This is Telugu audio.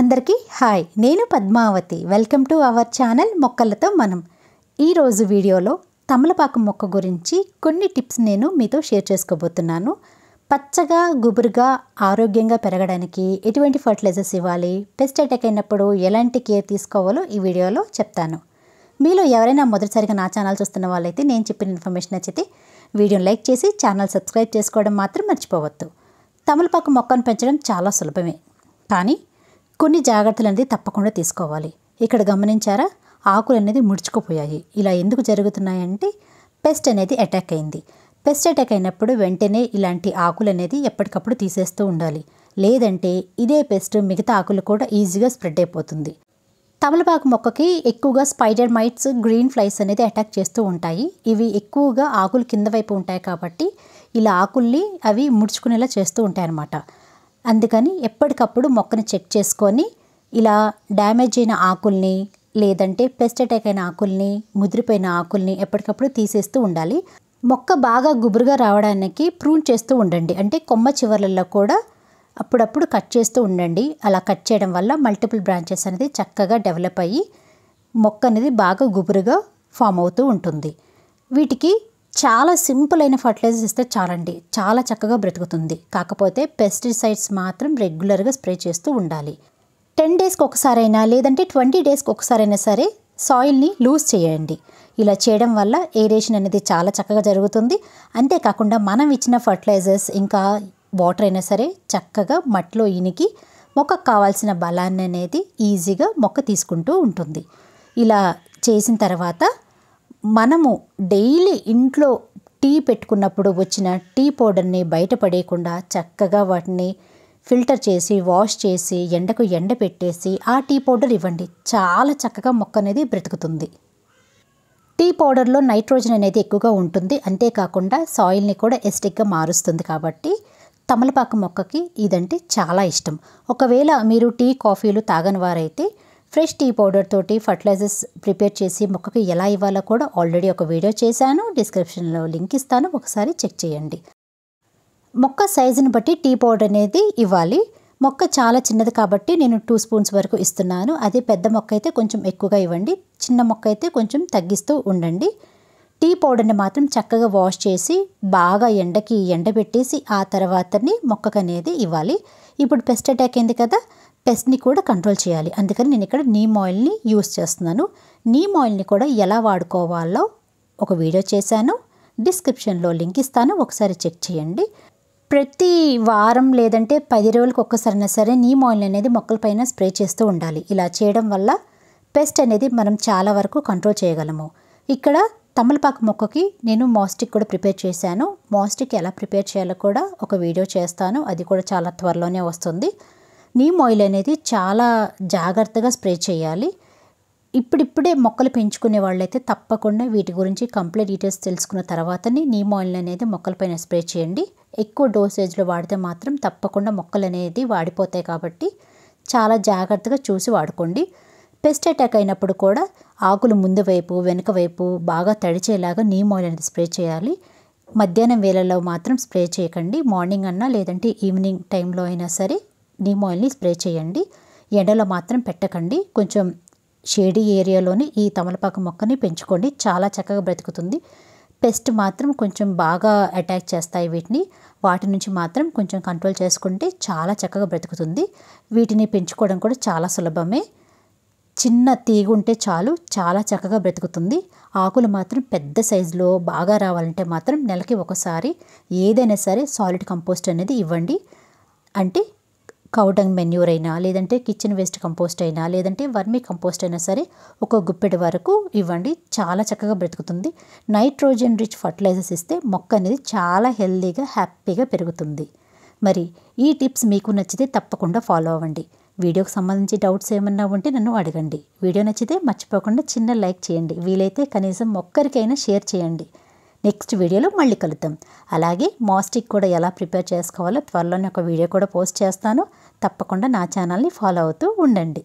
అందరికీ హాయ్ నేను Padmavati welcome to our channel మొక్కలతో మనం ఈరోజు వీడియోలో తమలపాకు మొక్క గురించి కొన్ని టిప్స్ నేను మీతో షేర్ చేసుకోబోతున్నాను పచ్చగా గుబురుగా ఆరోగ్యంగా పెరగడానికి ఎటువంటి ఫర్టిలైజర్స్ ఇవ్వాలి పెస్ట్ అటాక్ అయినప్పుడు ఎలాంటి కేర్ తీసుకోవాలో ఈ వీడియోలో చెప్తాను మీలో ఎవరైనా మొదటిసారిగా నా ఛానల్ చూస్తున్న వాళ్ళైతే నేను చెప్పిన ఇన్ఫర్మేషన్ నచ్చితే వీడియోని లైక్ చేసి ఛానల్ సబ్స్క్రైబ్ చేసుకోవడం మాత్రం మర్చిపోవద్దు తమలపాకు మొక్కను పెంచడం చాలా సులభమే కానీ కొన్ని జాగ్రత్తలు అనేది తప్పకుండా తీసుకోవాలి ఇక్కడ గమనించారా ఆకులు అనేది ముడుచుకుపోయాయి ఇలా ఎందుకు జరుగుతున్నాయంటే పెస్ట్ అనేది అటాక్ అయింది పెస్ట్ అటాక్ అయినప్పుడు వెంటనే ఇలాంటి ఆకులు అనేది ఎప్పటికప్పుడు తీసేస్తూ ఉండాలి లేదంటే ఇదే పెస్ట్ మిగతా ఆకులు కూడా ఈజీగా స్ప్రెడ్ అయిపోతుంది తమలపాకు మొక్కకి ఎక్కువగా స్పైడర్ మైట్స్ గ్రీన్ ఫ్లైస్ అనేది అటాక్ చేస్తూ ఉంటాయి ఇవి ఎక్కువగా ఆకులు కింద వైపు ఉంటాయి కాబట్టి ఇలా ఆకుల్ని అవి ముడుచుకునేలా చేస్తూ ఉంటాయి అన్నమాట అందుకని ఎప్పటికప్పుడు మొక్కను చెక్ చేసుకొని ఇలా డ్యామేజ్ అయిన ఆకుల్ని లేదంటే పెస్ట్ అటాక్ అయిన ఆకుల్ని ముదిరిపోయిన ఆకుల్ని ఎప్పటికప్పుడు తీసేస్తూ ఉండాలి మొక్క బాగా గుబురుగా రావడానికి ప్రూన్ చేస్తూ ఉండండి అంటే కొమ్మ చివర్లలో కూడా అప్పుడప్పుడు కట్ చేస్తూ ఉండండి అలా కట్ చేయడం వల్ల మల్టిపుల్ బ్రాంచెస్ అనేది చక్కగా డెవలప్ అయ్యి మొక్క అనేది బాగా గుబురుగా ఫామ్ అవుతూ ఉంటుంది వీటికి చాలా సింపుల్ అయిన ఫర్టిలైజర్స్ ఇస్తే చాలండి చాలా చక్కగా బ్రతుకుతుంది కాకపోతే పెస్టిసైడ్స్ మాత్రం రెగ్యులర్గా స్ప్రే చేస్తూ ఉండాలి టెన్ డేస్కి ఒకసారైనా లేదంటే ట్వంటీ డేస్కి ఒకసారైనా సరే సాయిల్ని లూజ్ చేయండి ఇలా చేయడం వల్ల ఏరేషన్ అనేది చాలా చక్కగా జరుగుతుంది అంతేకాకుండా మనం ఇచ్చిన ఫర్టిలైజర్స్ ఇంకా వాటర్ అయినా సరే చక్కగా మట్టిలో ఇనికి మొక్కకు కావాల్సిన బలాన్ని అనేది ఈజీగా మొక్క తీసుకుంటూ ఉంటుంది ఇలా చేసిన తర్వాత మనము డైలీ ఇంట్లో టీ పెట్టుకున్నప్పుడు వచ్చిన టీ పౌడర్ని బయటపడేయకుండా చక్కగా వాటిని ఫిల్టర్ చేసి వాష్ చేసి ఎండకు ఎండ పెట్టేసి ఆ టీ పౌడర్ ఇవ్వండి చాలా చక్కగా మొక్క అనేది బ్రతుకుతుంది టీ పౌడర్లో నైట్రోజన్ అనేది ఎక్కువగా ఉంటుంది అంతేకాకుండా సాయిల్ని కూడా ఎస్టిక్గా మారుస్తుంది కాబట్టి తమలపాకు మొక్కకి ఇదంటే చాలా ఇష్టం ఒకవేళ మీరు టీ కాఫీలు తాగని వారైతే ఫ్రెష్ టీ పౌడర్ తోటి ఫర్టిలైజర్స్ ప్రిపేర్ చేసి మొక్కకి ఎలా ఇవ్వాలో కూడా ఆల్రెడీ ఒక వీడియో చేశాను డిస్క్రిప్షన్లో లింక్ ఇస్తాను ఒకసారి చెక్ చేయండి మొక్క సైజుని బట్టి టీ పౌడర్ అనేది ఇవ్వాలి మొక్క చాలా చిన్నది కాబట్టి నేను టూ స్పూన్స్ వరకు ఇస్తున్నాను అదే పెద్ద మొక్క అయితే కొంచెం ఎక్కువగా ఇవ్వండి చిన్న మొక్క అయితే కొంచెం తగ్గిస్తూ ఉండండి టీ పౌడర్ని మాత్రం చక్కగా వాష్ చేసి బాగా ఎండకి ఎండబెట్టేసి ఆ తర్వాతని మొక్కకు అనేది ఇవ్వాలి ఇప్పుడు పెస్ట్ అటాక్ అయింది కదా పెస్ట్ని కూడా కంట్రోల్ చేయాలి అందుకని నేను ఇక్కడ నీమ్ ఆయిల్ని యూస్ చేస్తున్నాను నీమ్ ఆయిల్ని కూడా ఎలా వాడుకోవాలో ఒక వీడియో చేశాను డిస్క్రిప్షన్లో లింక్ ఇస్తాను ఒకసారి చెక్ చేయండి ప్రతి వారం లేదంటే పది రోజులకు ఒక్కసారైనా సరే నీమ్ ఆయిల్ అనేది మొక్కలపైన స్ప్రే చేస్తూ ఉండాలి ఇలా చేయడం వల్ల పెస్ట్ అనేది మనం చాలా వరకు కంట్రోల్ చేయగలము ఇక్కడ తమలపాకు మొక్కకి నేను మాస్టిక్ కూడా ప్రిపేర్ చేశాను మాస్టిక్ ఎలా ప్రిపేర్ చేయాలో కూడా ఒక వీడియో చేస్తాను అది కూడా చాలా త్వరలోనే వస్తుంది నీమ్ ఆయిల్ అనేది చాలా జాగ్రత్తగా స్ప్రే చేయాలి ఇప్పుడిప్పుడే మొక్కలు పెంచుకునే వాళ్ళైతే తప్పకుండా వీటి గురించి కంప్లీట్ డీటెయిల్స్ తెలుసుకున్న తర్వాతనే నీమ్ ఆయిల్ అనేది మొక్కలపైన స్ప్రే చేయండి ఎక్కువ డోసేజ్లో వాడితే మాత్రం తప్పకుండా మొక్కలు అనేది వాడిపోతాయి కాబట్టి చాలా జాగ్రత్తగా చూసి వాడుకోండి పెస్ట్ అటాక్ అయినప్పుడు కూడా ఆకులు ముందు వైపు వెనుక వైపు బాగా తడిచేలాగా నీమ్ ఆయిల్ అనేది స్ప్రే చేయాలి మధ్యాహ్నం వేళల్లో మాత్రం స్ప్రే చేయకండి మార్నింగ్ అన్నా లేదంటే ఈవినింగ్ టైంలో అయినా సరే నీమ్ ఆయిల్ని స్ప్రే చేయండి ఎండలో మాత్రం పెట్టకండి కొంచెం షేడీ ఏరియాలోని ఈ తమలపాకు మొక్కని పెంచుకోండి చాలా చక్కగా బ్రతుకుతుంది పెస్ట్ మాత్రం కొంచెం బాగా అటాక్ చేస్తాయి వీటిని వాటి నుంచి మాత్రం కొంచెం కంట్రోల్ చేసుకుంటే చాలా చక్కగా బ్రతుకుతుంది వీటిని పెంచుకోవడం కూడా చాలా సులభమే చిన్న తీగ ఉంటే చాలు చాలా చక్కగా బ్రతుకుతుంది ఆకులు మాత్రం పెద్ద సైజులో బాగా రావాలంటే మాత్రం నెలకి ఒకసారి ఏదైనా సరే సాలిడ్ కంపోస్ట్ అనేది ఇవ్వండి అంటే కౌటంగ్ మెన్యూర్ అయినా లేదంటే కిచెన్ వేస్ట్ కంపోస్ట్ అయినా లేదంటే వర్మీ కంపోస్ట్ అయినా సరే ఒక గుప్పెడి వరకు ఇవ్వండి చాలా చక్కగా బ్రతుకుతుంది నైట్రోజన్ రిచ్ ఫర్టిలైజర్స్ ఇస్తే మొక్క అనేది చాలా హెల్దీగా హ్యాపీగా పెరుగుతుంది మరి ఈ టిప్స్ మీకు నచ్చితే తప్పకుండా ఫాలో అవ్వండి వీడియోకి సంబంధించి డౌట్స్ ఏమన్నా ఉంటే నన్ను అడగండి వీడియో నచ్చితే మర్చిపోకుండా చిన్న లైక్ చేయండి వీలైతే కనీసం ఒక్కరికైనా షేర్ చేయండి నెక్స్ట్ వీడియోలో మళ్ళీ కలుద్దాం అలాగే మాస్టిక్ కూడా ఎలా ప్రిపేర్ చేసుకోవాలో త్వరలోనే ఒక వీడియో కూడా పోస్ట్ చేస్తాను తప్పకుండా నా ఛానల్ని ఫాలో అవుతూ ఉండండి